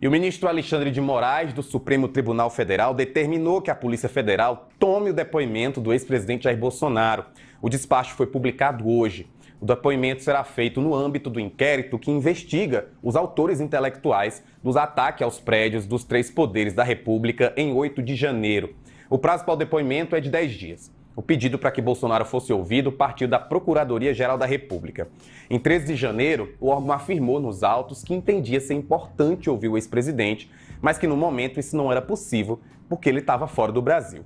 E o ministro Alexandre de Moraes, do Supremo Tribunal Federal, determinou que a Polícia Federal tome o depoimento do ex-presidente Jair Bolsonaro. O despacho foi publicado hoje. O depoimento será feito no âmbito do inquérito que investiga os autores intelectuais dos ataques aos prédios dos três poderes da República em 8 de janeiro. O prazo para o depoimento é de 10 dias. O pedido para que Bolsonaro fosse ouvido partiu da Procuradoria-Geral da República. Em 13 de janeiro, o órgão afirmou nos autos que entendia ser importante ouvir o ex-presidente, mas que no momento isso não era possível porque ele estava fora do Brasil.